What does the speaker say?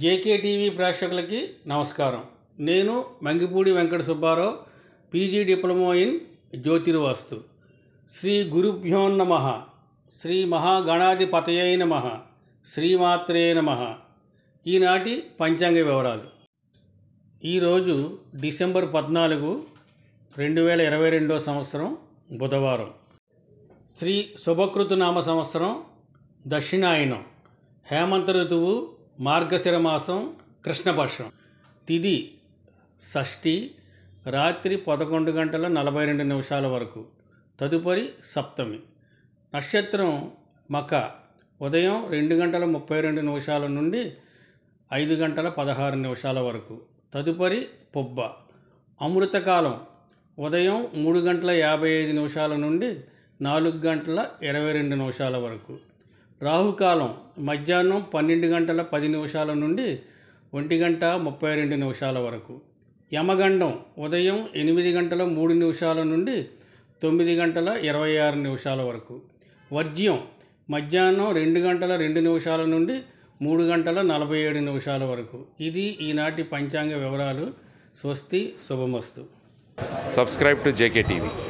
JK TV ప్రేక్షకులకి నమస్కారం నేను Mangipudi Venkata Subbarao PG diploma in జ్యోతిర్వాస్తు శ్రీ గురుభ్యో నమ శ్రీ మహాగణాధిపతయే నమ శ్రీమాత్రే నమ ఈనాటి పంచాంగ వివరాలు ఈరోజు డిసెంబర్ పద్నాలుగు రెండు వేల ఇరవై రెండో సంవత్సరం బుధవారం శ్రీ శుభకృతు నామ సంవత్సరం దక్షిణాయనం హేమంత ఋతువు మార్గశిర మాసం కృష్ణపక్షం తిది షష్ఠి రాత్రి పదకొండు గంటల నలభై రెండు నిమిషాల వరకు తదుపరి సప్తమి నక్షత్రం మక ఉదయం రెండు గంటల ముప్పై రెండు నిమిషాల నుండి ఐదు గంటల పదహారు నిమిషాల వరకు తదుపరి పొబ్బ అమృతకాలం ఉదయం మూడు గంటల యాభై ఐదు నిమిషాల నుండి నాలుగు గంటల ఇరవై రెండు నిమిషాల వరకు రాహుకాలం మధ్యాహ్నం పన్నెండు గంటల పది నిమిషాల నుండి ఒంటి గంట ముప్పై రెండు నిమిషాల వరకు యమగండం ఉదయం ఎనిమిది గంటల మూడు నిమిషాల నుండి తొమ్మిది గంటల ఇరవై ఆరు నిమిషాల వరకు వర్జ్యం మధ్యాహ్నం రెండు గంటల రెండు నిమిషాల నుండి మూడు గంటల నలభై ఏడు నిమిషాల వరకు ఇది ఈనాటి పంచాంగ వివరాలు స్వస్తి శుభమస్తు సబ్స్క్రైబ్ టు జేకే టీవీ